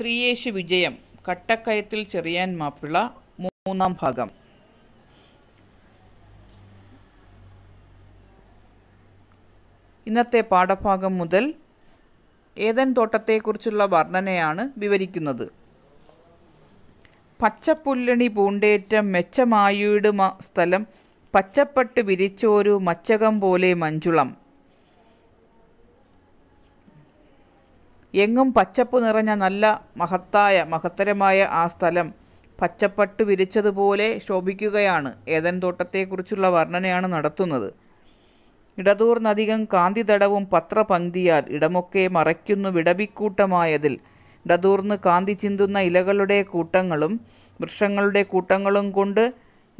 ശ്രീയേശു വിജയം കട്ടക്കയത്തിൽ ചെറിയാൻ മാപ്പിള മൂന്നാം ഭാഗം ഇന്നത്തെ പാഠഭാഗം മുതൽ ഏതൻ തോട്ടത്തെക്കുറിച്ചുള്ള വർണ്ണനയാണ് വിവരിക്കുന്നത് പച്ചപ്പുല്ലണി പൂണ്ടേറ്റം മെച്ചമായിടുമ സ്ഥലം പച്ചപ്പട്ട് വിരിച്ചോരു മച്ചകം പോലെ മഞ്ചുളം എങ്ങും പച്ചപ്പ് നിറഞ്ഞ നല്ല മഹത്തായ മഹത്തരമായ ആ സ്ഥലം പച്ചപ്പട്ട് വിരിച്ചതുപോലെ ശോഭിക്കുകയാണ് ഏതൻ തോട്ടത്തെക്കുറിച്ചുള്ള വർണ്ണനയാണ് നടത്തുന്നത് ഇടതൂർന്നധികം കാന്തിതടവും പത്രപങ്ക്തിയാൽ ഇടമൊക്കെ മറയ്ക്കുന്നു വിടവിക്കൂട്ടമായതിൽ ഇടതൂർന്ന് കാന്തി ചിന്തുന്ന ഇലകളുടെ കൂട്ടങ്ങളും വൃക്ഷങ്ങളുടെ കൂട്ടങ്ങളും കൊണ്ട്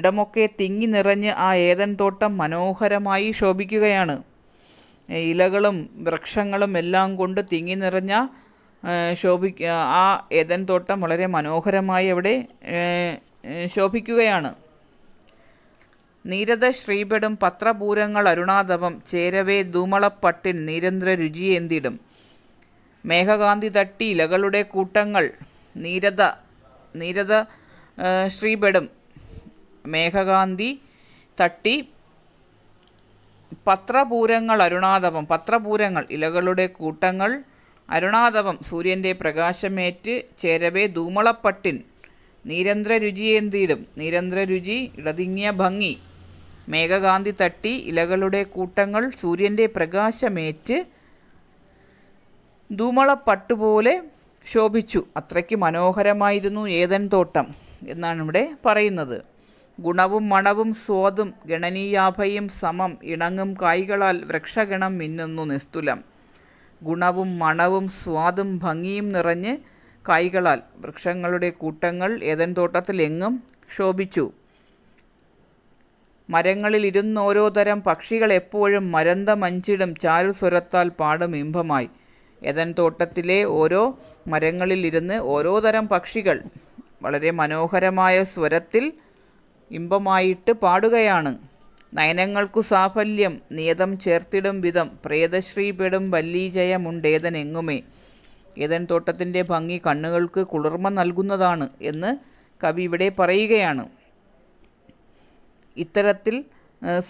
ഇടമൊക്കെ തിങ്ങി നിറഞ്ഞ് ആ ഏതൻ തോട്ടം മനോഹരമായി ശോഭിക്കുകയാണ് ഇലകളും വൃക്ഷങ്ങളും എല്ലാം കൊണ്ട് തിങ്ങി നിറഞ്ഞ ശോഭിക്ക ആ ഏതൻ തോട്ടം വളരെ മനോഹരമായി അവിടെ ശോഭിക്കുകയാണ് നീരത ശ്രീപെടും പത്രപൂരങ്ങൾ അരുണാദവം ചേരവേ ധൂമളപ്പട്ടിൻ നീരന്ദ്ര രുചിയേന്തിടും മേഘകാന്തി തട്ടി ഇലകളുടെ കൂട്ടങ്ങൾ നീരത നീരത ശ്രീപെടും മേഘകാന്തി തട്ടി പത്രപൂരങ്ങൾ അരുണാതപം പത്രപൂരങ്ങൾ ഇലകളുടെ കൂട്ടങ്ങൾ അരുണാതപം സൂര്യൻ്റെ പ്രകാശമേറ്റ് ചേരവേ ധൂമളപ്പട്ടിൻ നീരന്ധ്ര രുചിയേന്തിയിടും നീരന്ധ്ര രുചി ഇടതിങ്ങിയ ഭംഗി മേഘകാന്തി തട്ടി ഇലകളുടെ കൂട്ടങ്ങൾ സൂര്യൻ്റെ പ്രകാശമേറ്റ് ധൂമളപ്പട്ടുപോലെ ശോഭിച്ചു അത്രയ്ക്ക് മനോഹരമായിരുന്നു ഏതൻ തോട്ടം എന്നാണ് ഇവിടെ പറയുന്നത് ഗുണവും മണവും സ്വാദും ഗണനീയാഭയും സമം ഇണങ്ങും കായ്കളാൽ വൃക്ഷഗണം മിന്നുന്നു നിസ്തുലം ഗുണവും മണവും സ്വാദും ഭംഗിയും നിറഞ്ഞ് കായ്കളാൽ വൃക്ഷങ്ങളുടെ കൂട്ടങ്ങൾ ഏതൻ തോട്ടത്തിലെങ്ങും ശോഭിച്ചു മരങ്ങളിൽ ഇരുന്നോരോ തരം പക്ഷികൾ എപ്പോഴും മരന്ത മഞ്ചിടും സ്വരത്താൽ പാടും ഇമ്പമായി ഏതൻ തോട്ടത്തിലെ ഓരോ മരങ്ങളിലിരുന്ന് ഓരോ തരം പക്ഷികൾ വളരെ മനോഹരമായ സ്വരത്തിൽ ഇമ്പമായിട്ട് പാടുകയാണ് നയനങ്ങൾക്കു സാഫല്യം നിയതം ചേർത്തിടും വിധം പ്രേതശ്രീ പെടും വല്ലീജയമുണ്ടേതനെങ്ങുമേ ഏതൻ തോട്ടത്തിൻ്റെ ഭംഗി കണ്ണുകൾക്ക് കുളിർമ നൽകുന്നതാണ് എന്ന് കവി ഇവിടെ പറയുകയാണ് ഇത്തരത്തിൽ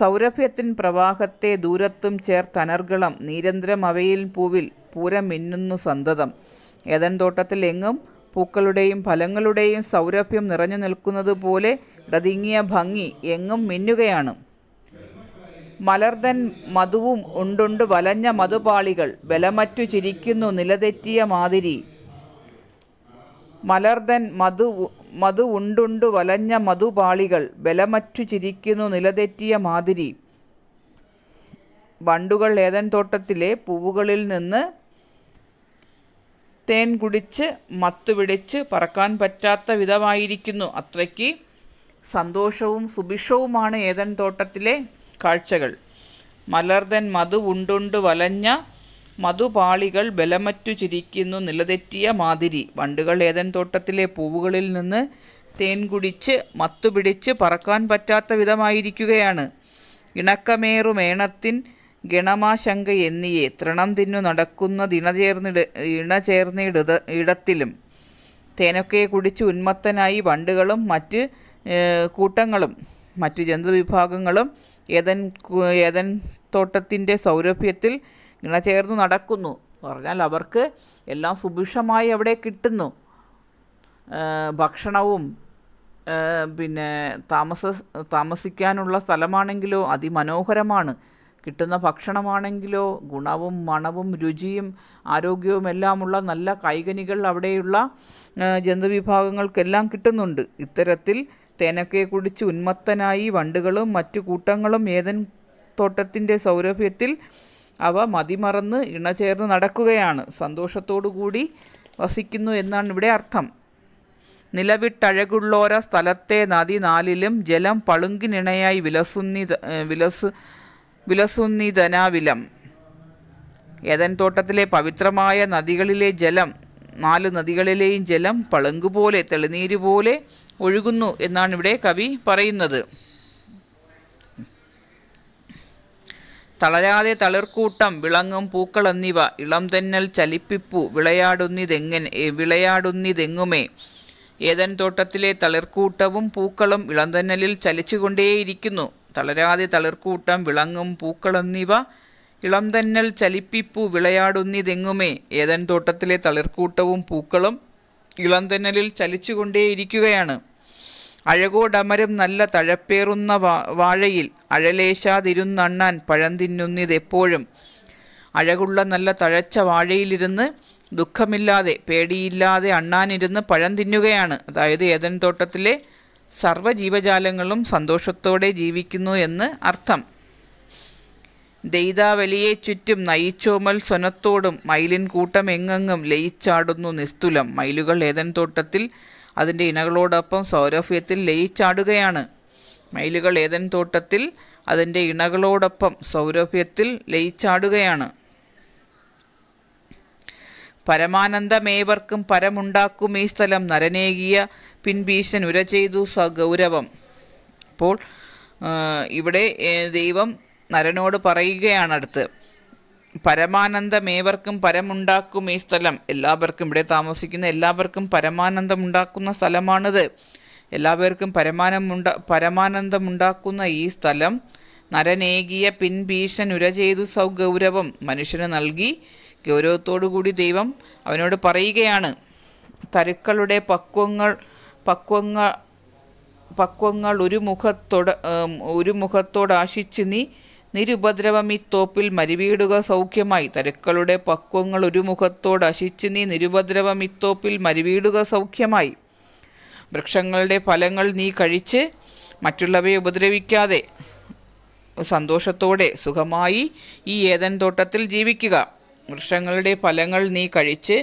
സൗരഭ്യത്തിൻ പ്രവാഹത്തെ ദൂരത്തും ചേർത്തനർഗളം നീരന്ത്രം അവയിൽ പൂവിൽ പൂരം മിന്നുന്നു സന്തതം ഏതൻ തോട്ടത്തിൽ എങ്ങും പൂക്കളുടെയും ഫലങ്ങളുടെയും സൗരഭ്യം നിറഞ്ഞു പോലെ ഇടതിങ്ങിയ ഭംഗി എങ്ങും മിന്നുകയാണ് മലർദൻ മധുവും ഉണ്ടുണ്ട് വലഞ്ഞ മധുപാളികൾ ബലമറ്റു ചിരിക്കുന്നു നിലതെറ്റിയ മാതിരി മലർദൻ മധു മധു ഉണ്ടുണ്ടു വലഞ്ഞ മധുപാളികൾ ബലമറ്റു ചിരിക്കുന്നു നിലതെറ്റിയ മാതിരി വണ്ടുകൾ ഏതൻ തോട്ടത്തിലെ പൂവുകളിൽ നിന്ന് തേൻ കുടിച്ച് മത്തു പിടിച്ച് പറക്കാൻ പറ്റാത്ത വിധമായിരിക്കുന്നു അത്രയ്ക്ക് സന്തോഷവും സുഭിക്ഷവുമാണ് ഏതൻ തോട്ടത്തിലെ കാഴ്ചകൾ മലർതൻ മധു ഉണ്ടുണ്ട് വലഞ്ഞ മധുപാളികൾ ബലമറ്റു ചിരിക്കുന്നു നിലതെറ്റിയ മാതിരി വണ്ടുകൾ ഏതൻ തോട്ടത്തിലെ പൂവുകളിൽ നിന്ന് തേൻ കുടിച്ച് മത്തുപിടിച്ച് പറക്കാൻ പറ്റാത്ത വിധമായിരിക്കുകയാണ് മേണത്തിൻ ഗണമാശങ്ക എന്നിയെ തൃണം തിന്നു നടക്കുന്നതിണചേർന്നിട ഇണചേർന്നിടത് ഇടത്തിലും തേനൊക്കെ കുടിച്ച് ഉന്മത്തനായി വണ്ടുകളും മറ്റ് കൂട്ടങ്ങളും മറ്റു ജന്തുവിഭാഗങ്ങളും ഏതൻ ഏതൻ തോട്ടത്തിൻ്റെ സൗരഭ്യത്തിൽ ഇണചേർന്ന് നടക്കുന്നു പറഞ്ഞാൽ അവർക്ക് എല്ലാം സുഭിക്ഷമായി അവിടെ കിട്ടുന്നു ഭക്ഷണവും പിന്നെ താമസ താമസിക്കാനുള്ള സ്ഥലമാണെങ്കിലോ അതിമനോഹരമാണ് കിട്ടുന്ന ഭക്ഷണമാണെങ്കിലോ ഗുണവും മണവും രുചിയും ആരോഗ്യവും എല്ലാമുള്ള നല്ല കൈകനികൾ അവിടെയുള്ള ജന്തുവിഭാഗങ്ങൾക്കെല്ലാം കിട്ടുന്നുണ്ട് ഇത്തരത്തിൽ തേനക്കെ കുടിച്ച് ഉന്മത്തനായി വണ്ടുകളും മറ്റു കൂട്ടങ്ങളും ഏതൻ തോട്ടത്തിൻ്റെ സൗരഭ്യത്തിൽ അവ മതിമറന്ന് ഇണചേർന്ന് നടക്കുകയാണ് സന്തോഷത്തോടു കൂടി വസിക്കുന്നു എന്നാണ് ഇവിടെ അർത്ഥം നിലവിട്ടഴകുള്ളോര സ്ഥലത്തെ നദി നാലിലും ജലം പളുങ്കിനിണയായി വിലസുന്നി വിലസ് വിലസുന്നി ജനാവിലം ഏതൻ തോട്ടത്തിലെ പവിത്രമായ നദികളിലെ ജലം നാല് നദികളിലെയും ജലം പളുങ്കുപോലെ തെളിനീര് പോലെ ഒഴുകുന്നു എന്നാണ് ഇവിടെ കവി പറയുന്നത് തളരാതെ തളിർക്കൂട്ടം വിളങ്ങും പൂക്കൾ എന്നിവ ഇളം തെന്നൽ ചലിപ്പിപ്പു വിളയാടുന്നിതെങ്ങൻ വിളയാടുന്നിതെങ്ങുമേ ഏതൻ തോട്ടത്തിലെ തളിർക്കൂട്ടവും പൂക്കളും ഇളംതന്നലിൽ ചലിച്ചുകൊണ്ടേയിരിക്കുന്നു തളരാതെ തളിർക്കൂട്ടം വിളങ്ങും പൂക്കളെന്നിവ ഇളം തന്നൽ ചലിപ്പിപ്പു വിളയാടുന്നിതെങ്ങുമേ ഏതൻ തോട്ടത്തിലെ തളിർക്കൂട്ടവും പൂക്കളും ഇളം തന്നലിൽ ചലിച്ചുകൊണ്ടേയിരിക്കുകയാണ് അഴകോടമരം നല്ല തഴപ്പേറുന്ന വാഴയിൽ അഴലേശാതിരുന്നണ്ണാൻ പഴം തിന്നുന്നിതെപ്പോഴും അഴകുള്ള നല്ല തഴച്ച വാഴയിലിരുന്ന് ദുഃഖമില്ലാതെ പേടിയില്ലാതെ അണ്ണാനിരുന്ന് പഴം തിന്നുകയാണ് അതായത് ഏതൻ തോട്ടത്തിലെ ജീവജാലങ്ങളും സന്തോഷത്തോടെ ജീവിക്കുന്നു എന്ന് അർത്ഥം ദൈതാവലിയെ ചുറ്റും നയിച്ചോമൽ സ്വനത്തോടും മയിലിൻ കൂട്ടം എങ്ങെങ്ങും ലയിച്ചാടുന്നു നിസ്തുലം മയിലുകൾ ഏതൻ തോട്ടത്തിൽ അതിൻ്റെ ഇണകളോടൊപ്പം സൗരഭ്യത്തിൽ ലയിച്ചാടുകയാണ് മയിലുകൾ ഏതൻ തോട്ടത്തിൽ അതിൻ്റെ ഇണകളോടൊപ്പം സൗരഭ്യത്തിൽ ലയിച്ചാടുകയാണ് പരമാനന്ദമേവർക്കും പരമുണ്ടാക്കും ഈ സ്ഥലം നരനേകിയ പിൻഭീഷൻ ഉര ചെയ്തു ഗൗരവം അപ്പോൾ ഇവിടെ ദൈവം നരനോട് പറയുകയാണ് അടുത്ത് പരമാനന്ദമേവർക്കും പരമുണ്ടാക്കും ഈ സ്ഥലം എല്ലാവർക്കും ഇവിടെ താമസിക്കുന്ന എല്ലാവർക്കും പരമാനന്ദം ഉണ്ടാക്കുന്ന സ്ഥലമാണിത് എല്ലാവർക്കും പരമാനമുണ്ട പരമാനന്ദമുണ്ടാക്കുന്ന ഈ സ്ഥലം നരനേകിയ പിൻഭീഷൻ ഉര ചെയ്തു സൗഗൗരവം മനുഷ്യന് നൽകി ഗൗരവത്തോടു കൂടി ദൈവം അവനോട് പറയുകയാണ് തരുക്കളുടെ പക്വങ്ങൾ പക്വങ്ങൾ പക്വങ്ങൾ ഒരു മുഖത്തോട് ഒരു മുഖത്തോടാശിച്ച് നീ നിരുപദ്രവം ഈ തോപ്പിൽ മരുവീടുക സൗഖ്യമായി തരുക്കളുടെ പക്വങ്ങൾ ഒരു മുഖത്തോടശിച്ച് നീ നിരുപദ്രവം ഈ തോപ്പിൽ മരുവീടുക സൗഖ്യമായി വൃക്ഷങ്ങളുടെ ഫലങ്ങൾ നീ കഴിച്ച് മറ്റുള്ളവയെ ഉപദ്രവിക്കാതെ സന്തോഷത്തോടെ സുഖമായി ഈ ഏതൻ തോട്ടത്തിൽ ജീവിക്കുക വൃക്ഷങ്ങളുടെ ഫലങ്ങൾ നീ കഴിച്ച്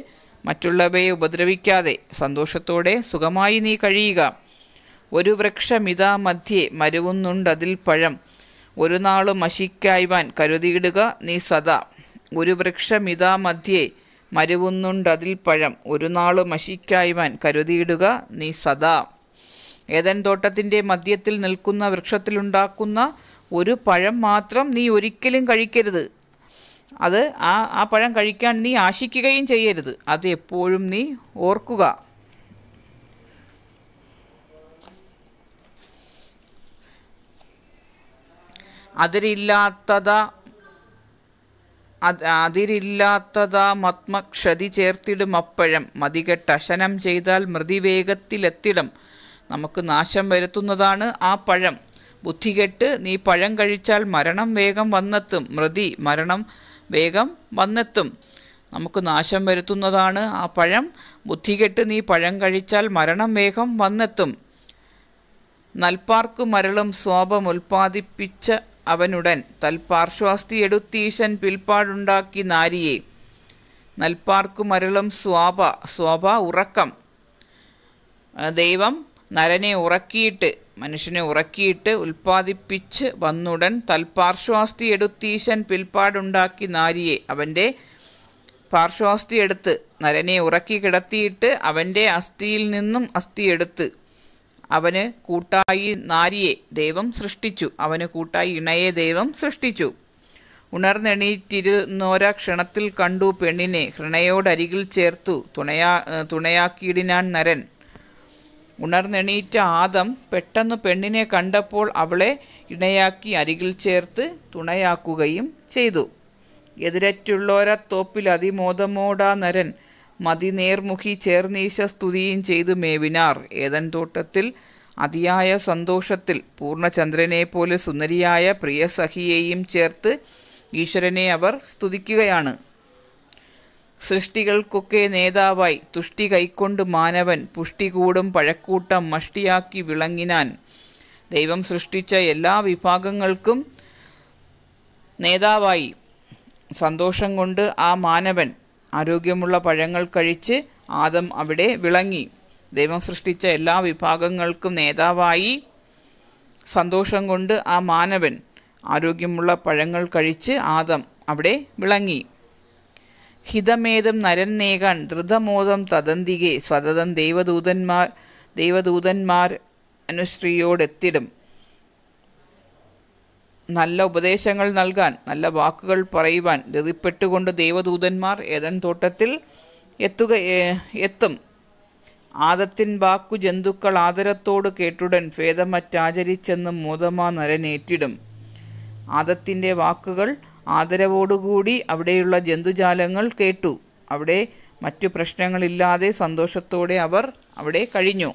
മറ്റുള്ളവയെ ഉപദ്രവിക്കാതെ സന്തോഷത്തോടെ സുഖമായി നീ കഴിയുക ഒരു വൃക്ഷമിതാ മധ്യേ മരുവുന്നുണ്ടതിൽ പഴം ഒരു നാളും മശിക്കായ്വാൻ കരുതിയിടുക നീ സദാ ഒരു വൃക്ഷമിതാ മധ്യേ മരുവുന്നുണ്ടതിൽ പഴം ഒരു നാളും മശിക്കായ്വാൻ കരുതിയിടുക നീ സദാ ഏതൻ തോട്ടത്തിൻ്റെ മധ്യത്തിൽ നിൽക്കുന്ന വൃക്ഷത്തിലുണ്ടാക്കുന്ന ഒരു പഴം മാത്രം നീ ഒരിക്കലും കഴിക്കരുത് അത് ആ ആ പഴം കഴിക്കാൻ നീ ആശിക്കുകയും ചെയ്യരുത് അത് എപ്പോഴും നീ ഓർക്കുക അതിരില്ലാത്തത അതിരില്ലാത്തത മത്മക്ഷതി ചേർത്തിടും അപ്പഴം മതികെട്ട് അശനം ചെയ്താൽ മൃതിവേഗത്തിലെത്തിടും നമുക്ക് നാശം വരുത്തുന്നതാണ് ആ പഴം ബുദ്ധികെട്ട് നീ പഴം കഴിച്ചാൽ മരണം വേഗം വന്നെത്തും മൃതി മരണം വേഗം വന്നെത്തും നമുക്ക് നാശം വരുത്തുന്നതാണ് ആ പഴം ബുദ്ധികെട്ട് നീ പഴം കഴിച്ചാൽ മരണം വേഗം വന്നെത്തും നൽപ്പാർക്കു മരളും സ്വാപം ഉൽപ്പാദിപ്പിച്ച അവനുടൻ തൽപാർശ്വാസ്തി എടുത്തീശൻ പിൽപ്പാടുണ്ടാക്കി നാരിയെ നൽപ്പാർക്കു മരളും സ്വാപ സ്വാപ ഉറക്കം ദൈവം നരനെ ഉറക്കിയിട്ട് മനുഷ്യനെ ഉറക്കിയിട്ട് ഉൽപ്പാദിപ്പിച്ച് വന്നുടൻ തൽപാർശ്വാസ്തി എടുത്തീശൻ പിൽപ്പാടുണ്ടാക്കി നാരിയെ അവൻ്റെ പാർശ്വാസ്തി എടുത്ത് നരനെ ഉറക്കി കിടത്തിയിട്ട് അവൻ്റെ അസ്ഥിയിൽ നിന്നും അസ്ഥി എടുത്ത് അവന് കൂട്ടായി നാരിയെ ദൈവം സൃഷ്ടിച്ചു അവന് കൂട്ടായി ഇണയെ ദൈവം സൃഷ്ടിച്ചു ഉണർന്നെണീറ്റിരുന്നോര ക്ഷണത്തിൽ കണ്ടു പെണ്ണിനെ ഹൃണയോടരികിൽ ചേർത്തു തുണയാ തുണയാക്കിയിടിനാൻ നരൻ ഉണർന്നെണീറ്റ ആദം പെട്ടെന്ന് പെണ്ണിനെ കണ്ടപ്പോൾ അവളെ ഇണയാക്കി അരികിൽ ചേർത്ത് തുണയാക്കുകയും ചെയ്തു എതിരറ്റുള്ളോരത്തോപ്പിൽ അതിമോദമോടാ നരൻ മതിനേർമുഖി ചേർന്നീശ സ്തുതിയും ചെയ്തു മേവിനാർ ഏതൻ തോട്ടത്തിൽ അതിയായ സന്തോഷത്തിൽ പോലെ സുന്ദരിയായ പ്രിയസഹിയെയും ചേർത്ത് ഈശ്വരനെ അവർ സ്തുതിക്കുകയാണ് സൃഷ്ടികൾക്കൊക്കെ നേതാവായി തുഷ്ടി കൈക്കൊണ്ട് മാനവൻ പുഷ്ടികൂടും പഴക്കൂട്ടം മഷ്ടിയാക്കി വിളങ്ങിനാൻ ദൈവം സൃഷ്ടിച്ച എല്ലാ വിഭാഗങ്ങൾക്കും നേതാവായി സന്തോഷം കൊണ്ട് ആ മാനവൻ ആരോഗ്യമുള്ള പഴങ്ങൾ കഴിച്ച് ആദം അവിടെ വിളങ്ങി ദൈവം സൃഷ്ടിച്ച എല്ലാ വിഭാഗങ്ങൾക്കും നേതാവായി സന്തോഷം കൊണ്ട് ആ മാനവൻ ആരോഗ്യമുള്ള പഴങ്ങൾ കഴിച്ച് ആദം അവിടെ വിളങ്ങി ഹിതമേതം നരൻ നേകാൻ ധൃതമോദം തദന്തികെ സ്വതതം ദൈവദൂതന്മാർ ദൈവദൂതന്മാർ അനുശ്രീയോടെത്തിടും നല്ല ഉപദേശങ്ങൾ നൽകാൻ നല്ല വാക്കുകൾ പറയുവാൻ ധൃതിപ്പെട്ടുകൊണ്ട് ദൈവദൂതന്മാർ ഏതൻ തോട്ടത്തിൽ എത്തുക എത്തും ആദത്തിൻ വാക്കു ജന്തുക്കൾ ആദരത്തോട് കേട്ടുടൻ ഭേദമറ്റാചരിച്ചെന്നും മോദമാ നരനേറ്റിടും ആദത്തിൻ്റെ വാക്കുകൾ ആദരവോടുകൂടി അവിടെയുള്ള ജന്തുജാലങ്ങൾ കേട്ടു അവിടെ മറ്റു പ്രശ്നങ്ങളില്ലാതെ സന്തോഷത്തോടെ അവർ അവിടെ കഴിഞ്ഞു